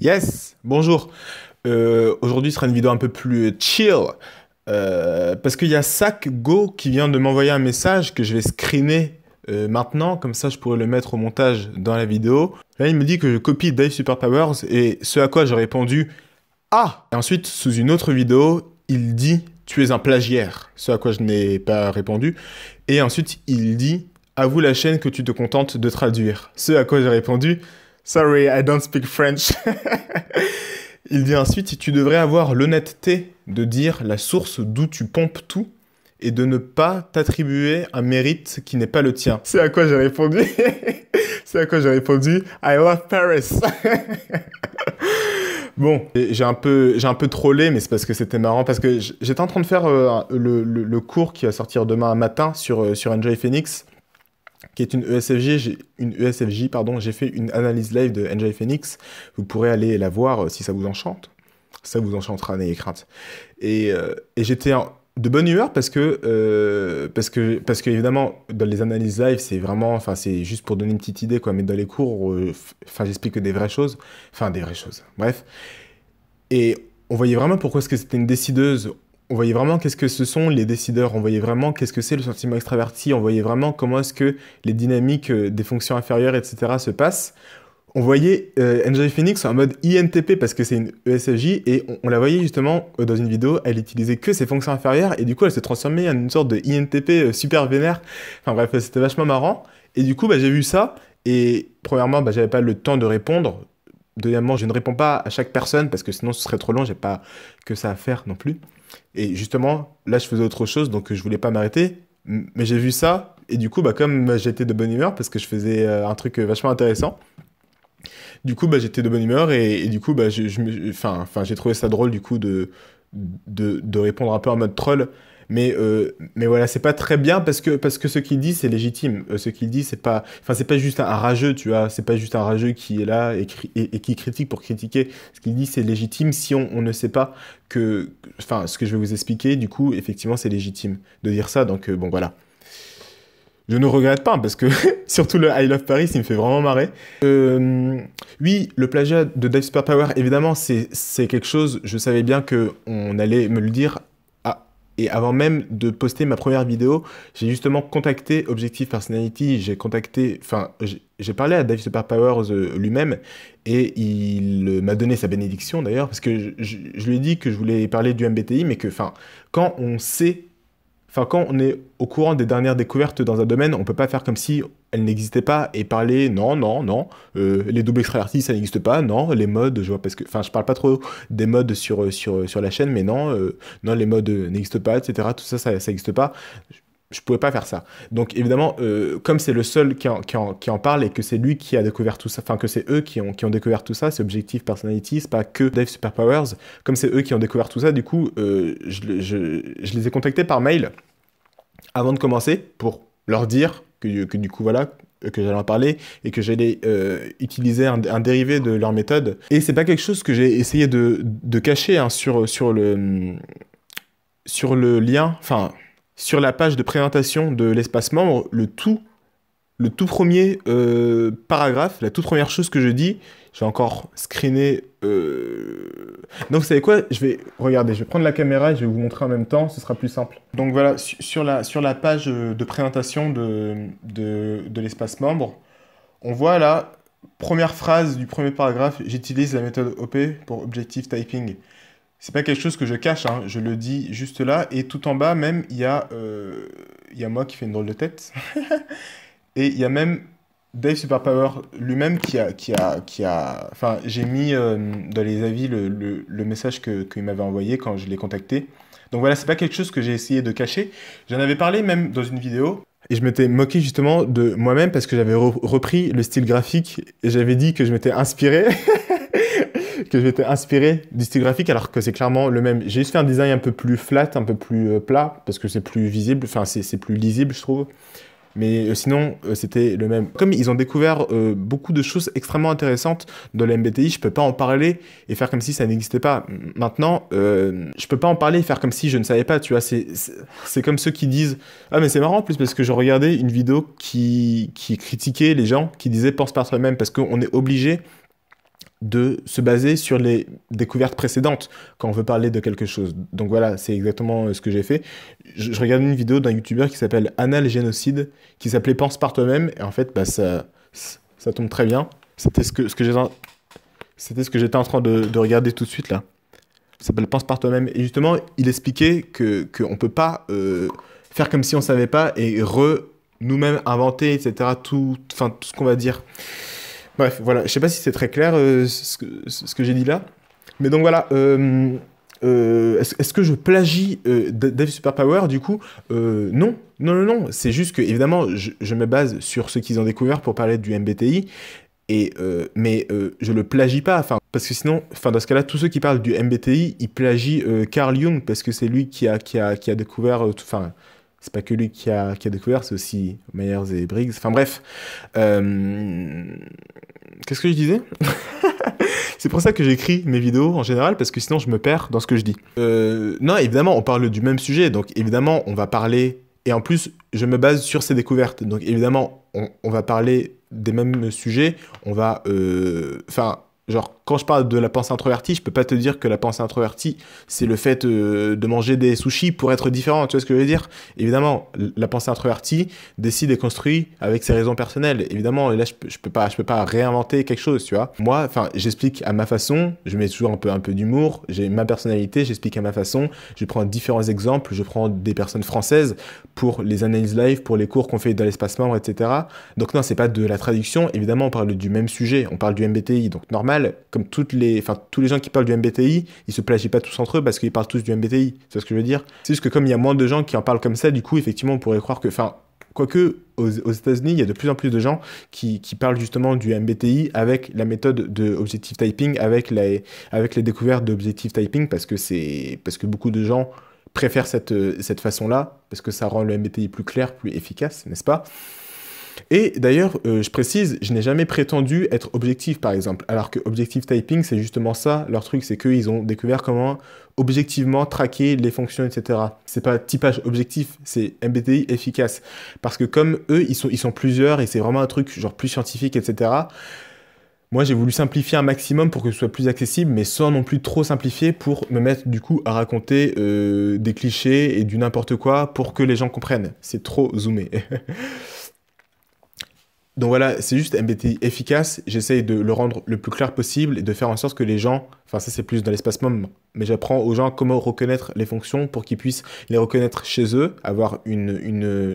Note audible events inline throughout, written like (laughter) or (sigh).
Yes, bonjour. Euh, aujourd'hui, sera une vidéo un peu plus chill. Euh, parce qu'il y a Sac Go qui vient de m'envoyer un message que je vais screener euh, maintenant. Comme ça, je pourrais le mettre au montage dans la vidéo. Là, il me dit que je copie Dave Superpowers et ce à quoi j'ai répondu Ah Et ensuite, sous une autre vidéo, il dit Tu es un plagiaire. Ce à quoi je n'ai pas répondu. Et ensuite, il dit Avoue la chaîne que tu te contentes de traduire. Ce à quoi j'ai répondu Sorry, I don't speak French. (laughs) Il dit ensuite, tu devrais avoir l'honnêteté de dire la source d'où tu pompes tout et de ne pas t'attribuer un mérite qui n'est pas le tien. C'est à quoi j'ai répondu. (laughs) C'est à quoi j'ai répondu. I love Paris. (laughs) bon, j'ai un peu, j'ai un peu trollé, mais c'est parce que c'était marrant parce que j'étais en train de faire euh, le, cours qui va sortir demain matin sur euh, sur Enjoy Phoenix qui est une e une ESFJ, pardon, j'ai fait une analyse live de NJ Phoenix. Vous pourrez aller la voir euh, si ça vous enchante. Ça vous enchantera, n'ayez crainte. Et, euh, et j'étais de bonne humeur parce que, euh, parce que, parce que évidemment, dans les analyses live, c'est vraiment, enfin, c'est juste pour donner une petite idée, quoi. Mais dans les cours, enfin, j'explique des vraies choses. Enfin, des vraies choses. Bref. Et on voyait vraiment pourquoi est-ce que c'était une décideuse on voyait vraiment qu'est-ce que ce sont les décideurs, on voyait vraiment qu'est-ce que c'est le sentiment extraverti, on voyait vraiment comment est-ce que les dynamiques euh, des fonctions inférieures, etc. se passent. On voyait euh, Phoenix en mode INTP parce que c'est une ESFJ et on, la voyait justement euh, dans une vidéo, elle utilisait que ses fonctions inférieures et du coup elle s'est transformée en une sorte de INTP euh, super vénère. Enfin bref, c'était vachement marrant. Et du coup, bah, j'ai vu ça et premièrement, je bah, j'avais pas le temps de répondre. Deuxièmement, je ne réponds pas à chaque personne parce que sinon ce serait trop long, j'ai pas que ça à faire non plus. Et justement, là, je faisais autre chose, donc euh, je voulais pas m'arrêter. Mais j'ai vu ça, et du coup, bah, comme bah, j'étais de bonne humeur, parce que je faisais euh, un truc euh, vachement intéressant, du coup, bah, j'étais de bonne humeur, et, du coup, bah, je, j'ai trouvé ça drôle, du coup, de, de, de répondre un peu en mode troll mais euh, mais voilà c'est pas très bien parce que parce que ce qu'il dit c'est légitime euh, ce qu'il dit c'est pas enfin c'est pas juste un, rageux tu vois c'est pas juste un rageux qui est là et, qui critique pour critiquer ce qu'il dit c'est légitime si on, ne sait pas que enfin ce que je vais vous expliquer du coup effectivement c'est légitime de dire ça donc euh, bon voilà je ne regrette pas parce que (laughs) surtout le I Love Paris, il me fait vraiment marrer. Euh, oui, le plagiat de Dave Superpower, évidemment, c'est quelque chose, je savais bien que on allait me le dire et avant même de poster ma première vidéo, j'ai justement contacté Objective Personality, j'ai contacté, enfin, j'ai parlé à Dave Superpowers euh, lui-même et il euh, m'a donné sa bénédiction d'ailleurs parce que je, je, lui ai dit que je voulais parler du MBTI, mais que, enfin, quand on sait Enfin, quand on est au courant des dernières découvertes dans un domaine, on peut pas faire comme si elles n'existaient pas et parler non, non, non, euh, les doubles extravertis ça n'existe pas, non, les modes, je vois parce que, enfin, je parle pas trop des modes sur, sur, sur la chaîne, mais non, euh, non, les modes n'existent pas, etc. Tout ça, ça n'existe pas je pouvais pas faire ça. Donc évidemment, euh, comme c'est le seul qui en, qui, qui en, parle et que c'est lui qui a découvert tout ça, enfin que c'est eux qui ont, qui ont découvert tout ça, c'est Objective Personality, c'est pas que Dave Superpowers, comme c'est eux qui ont découvert tout ça, du coup, euh, je, les ai contactés par mail avant de commencer pour leur dire que, que du coup, voilà, que j'allais en parler et que j'allais euh, utiliser un, dérivé de leur méthode. Et c'est pas quelque chose que j'ai essayé de, de cacher hein, sur, sur, le, sur le lien, enfin sur la page de présentation de l'espace membre, le tout, le tout premier euh, paragraphe, la toute première chose que je dis, j'ai encore screené. Euh, donc, vous savez quoi Je vais regardez, je vais prendre la caméra et je vais vous montrer en même temps, ce sera plus simple. Donc voilà, sur la, sur la page euh, de présentation de, de, de l'espace membre, on voit la première phrase du premier paragraphe, j'utilise la méthode OP pour Objective Typing. C'est pas quelque chose que je cache, hein, je le dis juste là. Et tout en bas, même, il y, a, euh, y a moi qui fais une drôle de tête. (laughs) et il y a même Dave Superpower lui-même qui a, qui a, qui a. Enfin, j'ai mis euh, dans les avis le, le, message qu'il m'avait envoyé quand je l'ai contacté. Donc voilà, c'est pas quelque chose que j'ai essayé de cacher. J'en avais parlé même dans une vidéo. Et je m'étais moqué justement de moi-même parce que j'avais repris le style graphique et j'avais dit que je m'étais inspiré (laughs) que j'étais inspiré du style graphique alors que c'est clairement le même. J'ai juste fait un design un peu plus flat, un peu plus euh, plat parce que c'est plus visible, enfin c'est plus lisible je trouve. Mais euh, sinon, euh, c'était le même. Comme ils ont découvert beaucoup de choses extrêmement intéressantes dans le MBTI, je peux pas en parler et faire comme si ça n'existait pas. Maintenant, je je peux pas en parler et faire comme si je ne savais pas, tu vois. C'est comme ceux qui disent Ah, mais c'est marrant en plus parce que je regardais une vidéo qui, qui critiquait les gens qui disaient pense par soi-même parce qu'on est obligé de se baser sur les découvertes précédentes quand on veut parler de quelque chose. Donc voilà, c'est exactement euh, ce que j'ai fait. Je, je regardais une vidéo d'un youtubeur qui s'appelle Anal Génocide, qui s'appelait Pense par toi-même, et en fait, bah, ça, tombe très bien. C'était ce que, ce que j'étais en, train de, regarder tout de suite là. Ça s'appelle Pense par toi-même. Et justement, il expliquait qu'on que ne peut pas euh, faire comme si on ne savait pas et re nous-mêmes inventer, etc., tout, enfin, tout ce qu'on va dire. Bref, voilà, je sais pas si c'est très clair euh, ce que, j'ai dit là. Mais donc voilà, euh, euh, est-ce que je plagie Dave Superpower du coup Non, non, non, non. C'est juste que, évidemment, je, me base sur ce qu'ils ont découvert pour parler du MBTI. Et, mais je le plagie pas, enfin, parce que sinon, enfin, dans ce cas-là, tous ceux qui parlent du MBTI, ils plagient Carl Jung, parce que c'est lui qui a, qui a, qui a découvert, enfin, c'est pas que lui qui a, qui a découvert, c'est aussi Myers et Briggs. Enfin bref. Euh... Qu'est-ce que je disais (laughs) C'est pour ça que j'écris mes vidéos en général, parce que sinon je me perds dans ce que je dis. Euh, non, évidemment, on parle du même sujet, donc évidemment, on va parler. Et en plus, je me base sur ces découvertes. Donc évidemment, on, va parler des mêmes sujets. On va. Euh, enfin. Genre, quand je parle de la pensée introvertie, je peux pas te dire que la pensée introvertie, c'est le fait euh, de manger des sushis pour être différent. Tu vois ce que je veux dire Évidemment, la pensée introvertie décide et construit avec ses raisons personnelles. Évidemment, là, je, je, peux pas, je peux pas réinventer quelque chose, tu vois. Moi, enfin, j'explique à ma façon. Je mets toujours un peu, un peu d'humour. J'ai ma personnalité, j'explique à ma façon. Je prends différents exemples. Je prends des personnes françaises pour les analyses live, pour les cours qu'on fait dans l'espace membre, etc. Donc non, c'est pas de la traduction. Évidemment, on parle du même sujet. On parle du MBTI, donc normal comme toutes les, tous les gens qui parlent du MBTI, ils se plagient pas tous entre eux parce qu'ils parlent tous du MBTI. C'est ce que je veux dire. C'est juste que comme il y a moins de gens qui en parlent comme ça, du coup, effectivement, on pourrait croire que, enfin, quoique aux, États-Unis, il y a de plus en plus de gens qui, parlent justement du MBTI avec la méthode de objective typing, avec la, avec les découvertes d'objective typing, parce que c'est, parce que beaucoup de gens préfèrent cette, cette façon-là, parce que ça rend le MBTI plus clair, plus efficace, n'est-ce pas? Et d'ailleurs, euh, je précise, je n'ai jamais prétendu être objectif, par exemple, alors que Objective Typing, c'est justement ça. Leur truc, c'est qu'ils ont découvert comment objectivement traquer les fonctions, etc. C'est pas typage objectif, c'est MBTI efficace. Parce que comme eux, ils sont, plusieurs et c'est vraiment un truc genre plus scientifique, etc. Moi, j'ai voulu simplifier un maximum pour que ce soit plus accessible, mais sans non plus trop simplifier pour me mettre du coup à raconter euh, des clichés et du n'importe quoi pour que les gens comprennent. C'est trop zoomé. (laughs) Donc voilà, c'est juste MBTI efficace. J'essaye de le rendre le plus clair possible et de faire en sorte que les gens, enfin ça c'est plus dans l'espace MOM, mais j'apprends aux gens comment reconnaître les fonctions pour qu'ils puissent les reconnaître chez eux, avoir une,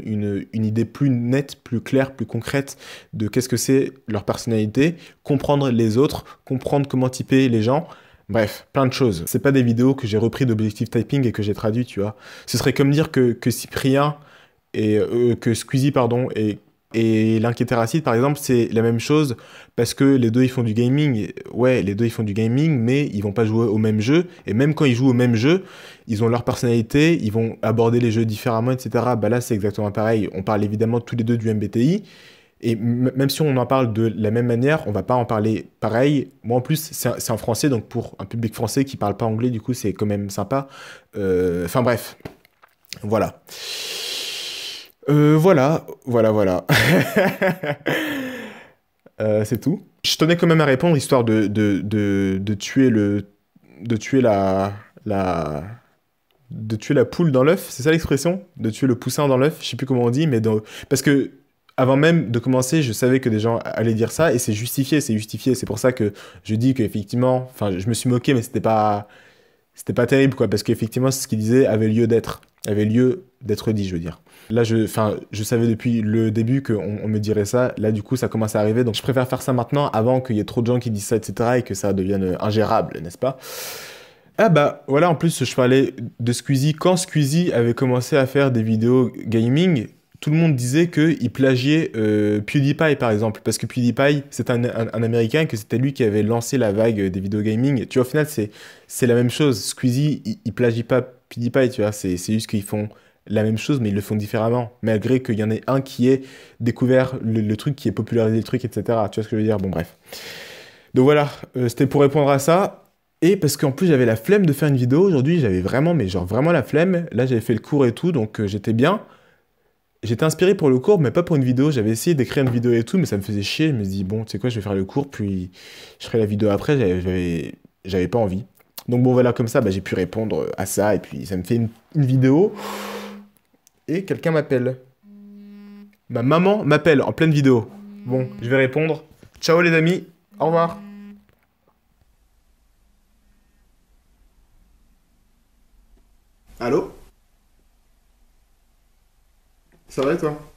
une, idée plus nette, plus claire, plus concrète de qu'est-ce que c'est leur personnalité, comprendre les autres, comprendre comment typer les gens. Bref, plein de choses. C'est pas des vidéos que j'ai repris d'objectif Typing et que j'ai traduit, tu vois. Ce serait comme dire que, Cyprien et euh, que Squeezie, pardon, et et l'inquiétéracide, par exemple, c'est la même chose parce que les deux ils font du gaming. Ouais, les deux ils font du gaming, mais ils vont pas jouer au même jeu. Et même quand ils jouent au même jeu, ils ont leur personnalité, ils vont aborder les jeux différemment, etc. Bah là, c'est exactement pareil. On parle évidemment tous les deux du MBTI. Et même si on en parle de la même manière, on va pas en parler pareil. Moi, en plus, c'est en français, donc pour un public français qui parle pas anglais, du coup, c'est quand même sympa. Euh, enfin, bref. Voilà. Euh, voilà, voilà, voilà. (laughs) Euh, c'est tout. Je tenais quand même à répondre, histoire de, de, de, tuer le... de tuer la... la de tuer la poule dans l'œuf, c'est ça l'expression De tuer le poussin dans l'œuf, je sais plus comment on dit, mais parce que avant même de commencer, je savais que des gens allaient dire ça et c'est justifié, c'est justifié. C'est pour ça que je dis qu'effectivement, enfin, je me suis moqué, mais c'était pas, c'était pas terrible quoi, parce qu'effectivement, ce qu'il disait avait lieu d'être avait lieu d'être dit, je veux dire. Là, je, je savais depuis le début qu'on on me dirait ça. Là, du coup, ça commence à arriver. Donc, je préfère faire ça maintenant avant qu'il y ait trop de gens qui disent ça, etc. et que ça devienne ingérable, n'est-ce pas Ah bah, voilà, en plus, je parlais de Squeezie. Quand Squeezie avait commencé à faire des vidéos gaming, tout le monde disait qu'il plagiait euh, PewDiePie, par exemple. Parce que PewDiePie, c'est un, Américain, que c'était lui qui avait lancé la vague des vidéos gaming. Tu vois, au final, c'est la même chose. Squeezie, il, il plagie pas PewDiePie, tu vois, c'est juste qu'ils font la même chose, mais ils le font différemment. Malgré qu'il y en ait un qui ait découvert le, truc, qui ait popularisé le truc, etc. Tu vois ce que je veux dire Bon, bref. Donc voilà, euh, c'était pour répondre à ça. Et parce qu'en plus, j'avais la flemme de faire une vidéo aujourd'hui, j'avais vraiment, mais genre vraiment la flemme. Là, j'avais fait le cours et tout, donc euh, j'étais bien. J'étais inspiré pour le cours, mais pas pour une vidéo. J'avais essayé d'écrire une vidéo et tout, mais ça me faisait chier. Je me suis dit, bon, tu sais quoi, je vais faire le cours, puis je ferai la vidéo après. J'avais pas envie. Donc bon voilà, comme ça, bah, j'ai pu répondre euh, à ça, et puis ça me fait une, vidéo. Et quelqu'un m'appelle. Ma maman m'appelle en pleine vidéo. Bon, je vais répondre. Ciao les amis, au revoir. Allô Ça va et toi